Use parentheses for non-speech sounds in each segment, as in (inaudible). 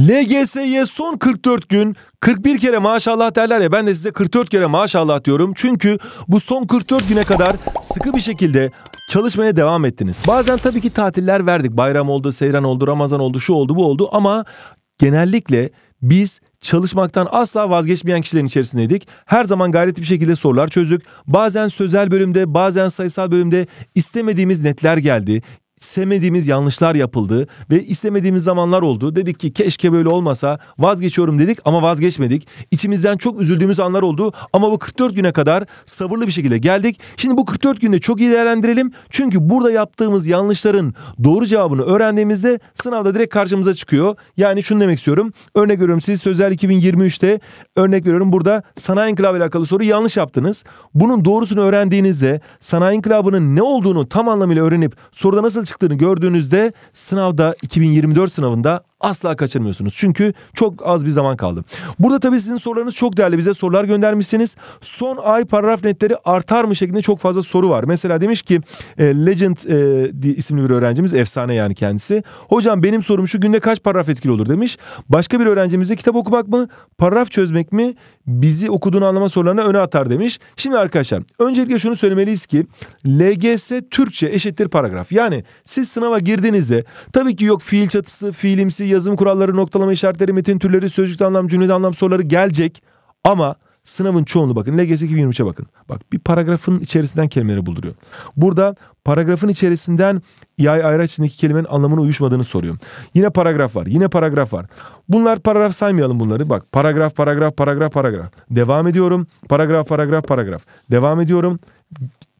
LGS'ye son 44 gün 41 kere maşallah derler ya ben de size 44 kere maşallah diyorum. Çünkü bu son 44 güne kadar sıkı bir şekilde çalışmaya devam ettiniz. Bazen tabii ki tatiller verdik. Bayram oldu, seyran oldu, Ramazan oldu, şu oldu, bu oldu ama genellikle biz çalışmaktan asla vazgeçmeyen kişilerin içerisindeydik. Her zaman gayretli bir şekilde sorular çözdük. Bazen sözel bölümde, bazen sayısal bölümde istemediğimiz netler geldi istemediğimiz yanlışlar yapıldı ve istemediğimiz zamanlar oldu. Dedik ki keşke böyle olmasa vazgeçiyorum dedik ama vazgeçmedik. İçimizden çok üzüldüğümüz anlar oldu ama bu 44 güne kadar sabırlı bir şekilde geldik. Şimdi bu 44 günde çok iyi değerlendirelim. Çünkü burada yaptığımız yanlışların doğru cevabını öğrendiğimizde sınavda direkt karşımıza çıkıyor. Yani şunu demek istiyorum. Örnek veriyorum siz Sözel 2023'te örnek veriyorum burada sanayi inkılabı alakalı soru yanlış yaptınız. Bunun doğrusunu öğrendiğinizde sanayi inkılabının ne olduğunu tam anlamıyla öğrenip soruda nasıl çıktığını gördüğünüzde sınavda 2024 sınavında asla kaçırmıyorsunuz. Çünkü çok az bir zaman kaldı. Burada tabii sizin sorularınız çok değerli. Bize sorular göndermişsiniz. Son ay paragraf netleri artar mı şeklinde çok fazla soru var. Mesela demiş ki e, Legend e, isimli bir öğrencimiz efsane yani kendisi. Hocam benim sorum şu günde kaç paragraf etkili olur demiş. Başka bir öğrencimiz de kitap okumak mı paragraf çözmek mi bizi okuduğunu anlama sorularına öne atar demiş. Şimdi arkadaşlar öncelikle şunu söylemeliyiz ki LGS Türkçe eşittir paragraf. Yani siz sınava girdiğinizde tabii ki yok fiil çatısı, fiilimsi, yazım kuralları, noktalama işaretleri, metin türleri, sözcükte anlam, cümlede anlam soruları gelecek. Ama sınavın çoğunu bakın. LGS 2023'e bakın. Bak bir paragrafın içerisinden kelimeleri bulduruyor. Burada paragrafın içerisinden yay ayraç içindeki kelimenin anlamına uyuşmadığını soruyor. Yine paragraf var. Yine paragraf var. Bunlar paragraf saymayalım bunları. Bak paragraf paragraf paragraf paragraf. Devam ediyorum. Paragraf paragraf paragraf. Devam ediyorum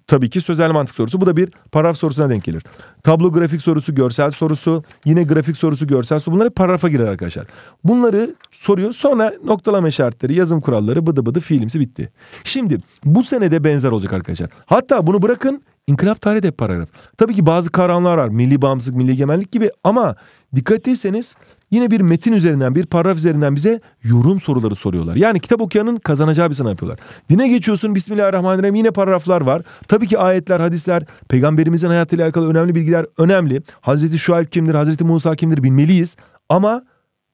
tabii ki sözel mantık sorusu. Bu da bir paragraf sorusuna denk gelir. Tablo grafik sorusu, görsel sorusu, yine grafik sorusu, görsel sorusu. Bunlar hep paragrafa girer arkadaşlar. Bunları soruyor. Sonra noktalama işaretleri, yazım kuralları, bıdı bıdı fiilimsi bitti. Şimdi bu senede benzer olacak arkadaşlar. Hatta bunu bırakın İnkılap tarihi de paragraf. Tabii ki bazı kavramlar var. Milli bağımsızlık, milli egemenlik gibi ama Dikkat etseniz yine bir metin üzerinden, bir paragraf üzerinden bize yorum soruları soruyorlar. Yani kitap okuyanın kazanacağı bir sınav yapıyorlar. Dine geçiyorsun, Bismillahirrahmanirrahim yine paragraflar var. Tabii ki ayetler, hadisler, peygamberimizin hayatıyla alakalı önemli bilgiler önemli. Hazreti Şuayb kimdir, Hazreti Musa kimdir bilmeliyiz. Ama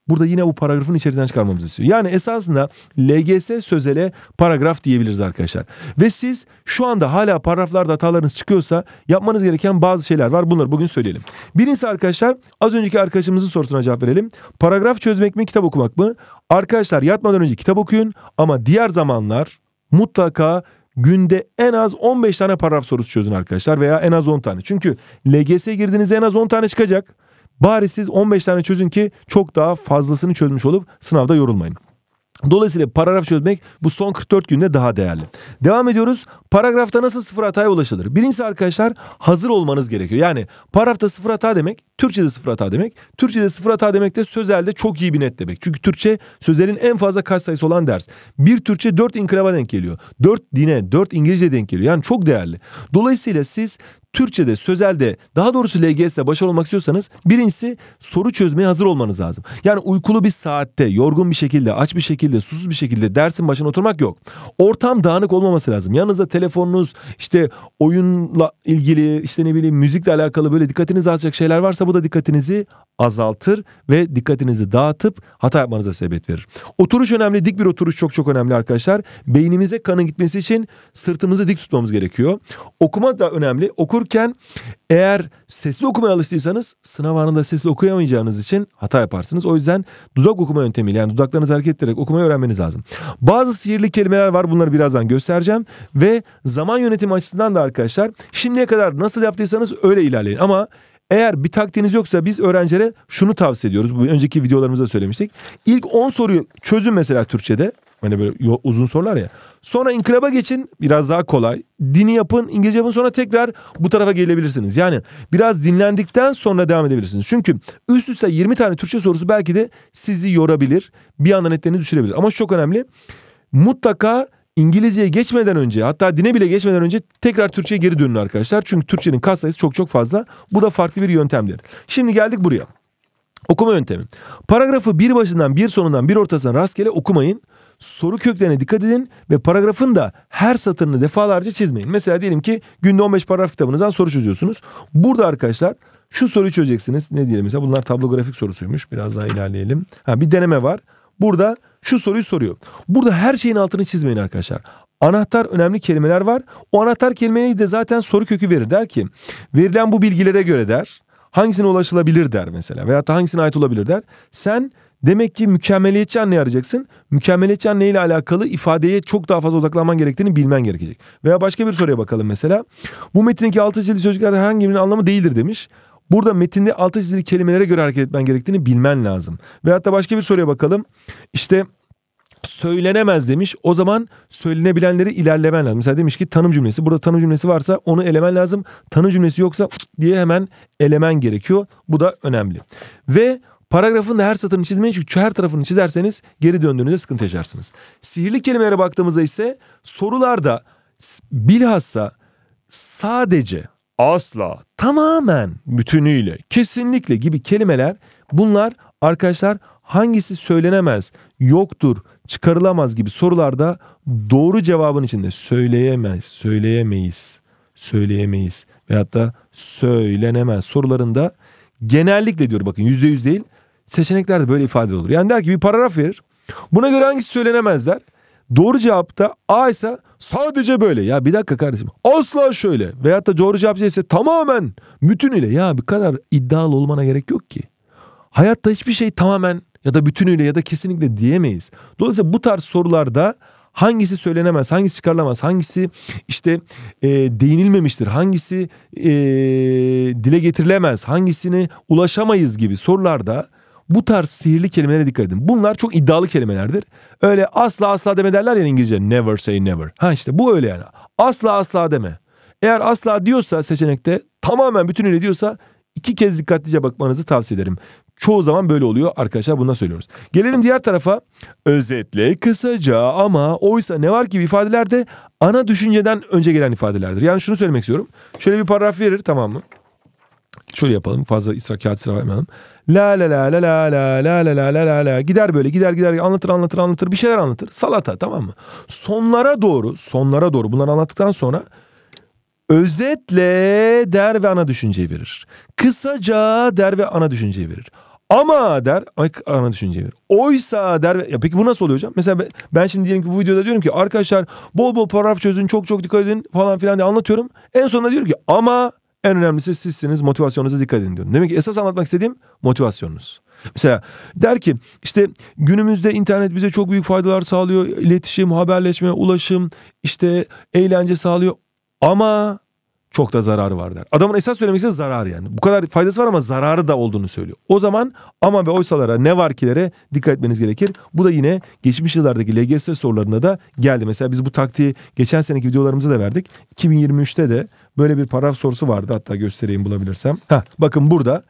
Burada yine bu paragrafın içerisinden çıkarmamızı istiyor. Yani esasında LGS sözele paragraf diyebiliriz arkadaşlar. Ve siz şu anda hala paragraflarda hatalarınız çıkıyorsa yapmanız gereken bazı şeyler var. Bunları bugün söyleyelim. Birincisi arkadaşlar az önceki arkadaşımızın sorusuna cevap verelim. Paragraf çözmek mi kitap okumak mı? Arkadaşlar yatmadan önce kitap okuyun ama diğer zamanlar mutlaka günde en az 15 tane paragraf sorusu çözün arkadaşlar veya en az 10 tane. Çünkü LGS girdiğinizde en az 10 tane çıkacak. Bari siz 15 tane çözün ki çok daha fazlasını çözmüş olup sınavda yorulmayın. Dolayısıyla paragraf çözmek bu son 44 günde daha değerli. Devam ediyoruz. Paragrafta nasıl sıfır hataya ulaşılır? Birincisi arkadaşlar hazır olmanız gerekiyor. Yani paragrafta sıfır hata demek, Türkçe'de sıfır hata demek. Türkçe'de sıfır hata demek de sözelde çok iyi bir net demek. Çünkü Türkçe sözelin en fazla kaç sayısı olan ders. Bir Türkçe 4 inkılaba denk geliyor. 4 dine, 4 İngilizce denk geliyor. Yani çok değerli. Dolayısıyla siz Türkçe'de, sözelde daha doğrusu LGS'de başarılı olmak istiyorsanız birincisi soru çözmeye hazır olmanız lazım. Yani uykulu bir saatte, yorgun bir şekilde, aç bir şekilde, susuz bir şekilde dersin başına oturmak yok. Ortam dağınık olmaması lazım. Yanınızda telefonunuz, işte oyunla ilgili, işte ne bileyim müzikle alakalı böyle dikkatinizi alacak şeyler varsa bu da dikkatinizi azaltır ve dikkatinizi dağıtıp hata yapmanıza sebep verir. Oturuş önemli. Dik bir oturuş çok çok önemli arkadaşlar. Beynimize kanın gitmesi için sırtımızı dik tutmamız gerekiyor. Okuma da önemli. Okurken eğer sesli okumaya alıştıysanız sınav anında sesli okuyamayacağınız için hata yaparsınız. O yüzden dudak okuma yöntemiyle yani dudaklarınızı hareket ederek okumayı öğrenmeniz lazım. Bazı sihirli kelimeler var. Bunları birazdan göstereceğim ve zaman yönetimi açısından da arkadaşlar şimdiye kadar nasıl yaptıysanız öyle ilerleyin ama eğer bir taktiğiniz yoksa biz öğrencilere şunu tavsiye ediyoruz. Bu önceki videolarımızda söylemiştik. İlk 10 soruyu çözün mesela Türkçe'de. Hani böyle uzun sorular ya. Sonra inkılaba geçin biraz daha kolay. Dini yapın İngilizce yapın sonra tekrar bu tarafa gelebilirsiniz. Yani biraz dinlendikten sonra devam edebilirsiniz. Çünkü üst üste 20 tane Türkçe sorusu belki de sizi yorabilir. Bir anda netlerini düşürebilir. Ama çok önemli. Mutlaka İngilizceye geçmeden önce hatta dine bile geçmeden önce tekrar Türkçe'ye geri dönün arkadaşlar. Çünkü Türkçenin kat sayısı çok çok fazla. Bu da farklı bir yöntemdir. Şimdi geldik buraya. Okuma yöntemi. Paragrafı bir başından bir sonundan bir ortasından rastgele okumayın. Soru köklerine dikkat edin ve paragrafın da her satırını defalarca çizmeyin. Mesela diyelim ki günde 15 paragraf kitabınızdan soru çözüyorsunuz. Burada arkadaşlar şu soruyu çözeceksiniz. Ne diyelim mesela bunlar tablo grafik sorusuymuş. Biraz daha ilerleyelim. Ha, bir deneme var. Burada şu soruyu soruyor. Burada her şeyin altını çizmeyin arkadaşlar. Anahtar önemli kelimeler var. O anahtar kelimeyi de zaten soru kökü verir. Der ki verilen bu bilgilere göre der. Hangisine ulaşılabilir der mesela. Veya da hangisine ait olabilir der. Sen Demek ki mükemmeliyetçi anneyi arayacaksın. Mükemmeliyetçi anne ile alakalı ifadeye çok daha fazla odaklanman gerektiğini bilmen gerekecek. Veya başka bir soruya bakalım mesela. Bu metindeki altı çizili sözcüklerden hangi birinin anlamı değildir demiş. Burada metinde altı çizili kelimelere göre hareket etmen gerektiğini bilmen lazım. Ve hatta başka bir soruya bakalım. İşte söylenemez demiş. O zaman söylenebilenleri ilerlemen lazım. Mesela demiş ki tanım cümlesi. Burada tanım cümlesi varsa onu elemen lazım. Tanım cümlesi yoksa (tsk) diye hemen elemen gerekiyor. Bu da önemli. Ve Paragrafın da her satırını çizmeyin çünkü her tarafını çizerseniz geri döndüğünüzde sıkıntı yaşarsınız. Sihirli kelimelere baktığımızda ise sorularda bilhassa sadece asla, tamamen, bütünüyle, kesinlikle gibi kelimeler bunlar arkadaşlar hangisi söylenemez, yoktur, çıkarılamaz gibi sorularda doğru cevabın içinde söyleyemez, söyleyemeyiz, söyleyemeyiz veyahut da söylenemez sorularında genellikle diyor bakın yüzde yüz değil seçeneklerde böyle ifade olur. Yani der ki bir paragraf verir. Buna göre hangisi söylenemez der. Doğru cevap da A ise sadece böyle. Ya bir dakika kardeşim. Asla şöyle. Veyahut da doğru cevap ise tamamen bütünüyle. Ya bir kadar iddialı olmana gerek yok ki. Hayatta hiçbir şey tamamen ya da bütünüyle ya da kesinlikle diyemeyiz. Dolayısıyla bu tarz sorularda hangisi söylenemez, hangisi çıkarılamaz, hangisi işte e, değinilmemiştir, hangisi e, dile getirilemez, hangisini ulaşamayız gibi sorularda bu tarz sihirli kelimelere dikkat edin. Bunlar çok iddialı kelimelerdir. Öyle asla asla deme derler ya İngilizce. Never say never. Ha işte bu öyle yani. Asla asla deme. Eğer asla diyorsa seçenekte tamamen bütünüyle diyorsa iki kez dikkatlice bakmanızı tavsiye ederim. Çoğu zaman böyle oluyor arkadaşlar bundan söylüyoruz. Gelelim diğer tarafa. Özetle, kısaca ama oysa ne var ki ifadelerde ana düşünceden önce gelen ifadelerdir. Yani şunu söylemek istiyorum. Şöyle bir paragraf verir tamam mı? Şöyle yapalım fazla ısrar kağıt sıra La la la la la la la la la la la la gider böyle gider gider anlatır anlatır anlatır bir şeyler anlatır. Salata tamam mı? Sonlara doğru sonlara doğru bunları anlattıktan sonra özetle der ve ana düşünceyi verir. Kısaca der ve ana düşünceyi verir. Ama der ana düşünceyi verir. Oysa der ya peki bu nasıl oluyor hocam? Mesela ben şimdi diyelim ki bu videoda diyorum ki arkadaşlar bol bol paragraf çözün çok çok dikkat edin falan filan diye anlatıyorum. En sonunda diyorum ki ama en önemlisi sizsiniz motivasyonunuza dikkat edin diyorum. Demek ki esas anlatmak istediğim motivasyonunuz. Mesela der ki işte günümüzde internet bize çok büyük faydalar sağlıyor. İletişim, haberleşme, ulaşım, işte eğlence sağlıyor. Ama çok da zararı var der. Adamın esas söylemek istediği zarar yani. Bu kadar faydası var ama zararı da olduğunu söylüyor. O zaman ama ve oysalara ne var kilere dikkat etmeniz gerekir. Bu da yine geçmiş yıllardaki LGS sorularında da geldi. Mesela biz bu taktiği geçen seneki videolarımızda da verdik. 2023'te de Böyle bir paragraf sorusu vardı hatta göstereyim bulabilirsem. Heh, bakın burada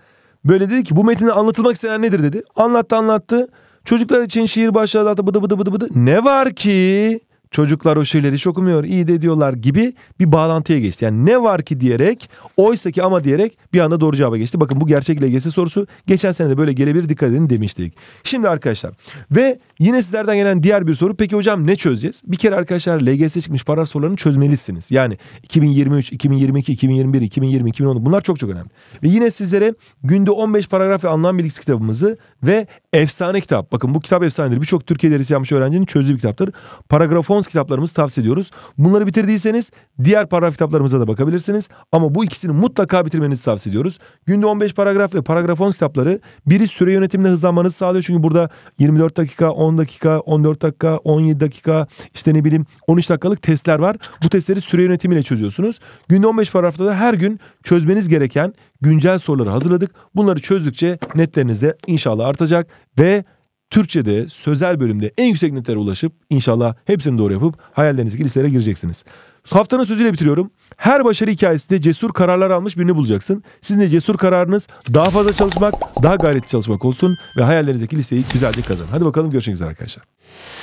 böyle dedi ki bu metinde anlatılmak istenen nedir dedi. Anlattı anlattı. Çocuklar için şiir başladı hatta bıdı bıdı bıdı bıdı. Ne var ki çocuklar o şeyleri hiç okumuyor iyi de diyorlar gibi bir bağlantıya geçti. Yani ne var ki diyerek oysa ki ama diyerek bir anda doğru cevaba geçti. Bakın bu gerçek LGS sorusu geçen sene de böyle gelebilir dikkat edin demiştik. Şimdi arkadaşlar ve yine sizlerden gelen diğer bir soru peki hocam ne çözeceğiz? Bir kere arkadaşlar LGS çıkmış para sorularını çözmelisiniz. Yani 2023, 2022, 2021, 2020, 2010 bunlar çok çok önemli. Ve yine sizlere günde 15 paragraf ve anlam bilgisi kitabımızı ve efsane kitap. Bakın bu kitap efsanedir. Birçok Türkiye'de dersi yapmış öğrencinin çözdüğü bir kitaptır. Paragraf 10 referans kitaplarımızı tavsiye ediyoruz. Bunları bitirdiyseniz diğer paragraf kitaplarımıza da bakabilirsiniz. Ama bu ikisini mutlaka bitirmenizi tavsiye ediyoruz. Günde 15 paragraf ve paragraf 10 kitapları biri süre yönetimine hızlanmanızı sağlıyor. Çünkü burada 24 dakika, 10 dakika, 14 dakika, 17 dakika işte ne bileyim 13 dakikalık testler var. Bu testleri süre yönetimiyle çözüyorsunuz. Günde 15 paragrafta da her gün çözmeniz gereken güncel soruları hazırladık. Bunları çözdükçe netleriniz de inşallah artacak ve Türkçe'de sözel bölümde en yüksek netlere ulaşıp inşallah hepsini doğru yapıp hayallerinizdeki listelere gireceksiniz. Haftanın sözüyle bitiriyorum. Her başarı hikayesinde cesur kararlar almış birini bulacaksın. Sizin de cesur kararınız daha fazla çalışmak, daha gayretli çalışmak olsun ve hayallerinizdeki liseyi güzelce kazanın. Hadi bakalım görüşmek üzere arkadaşlar.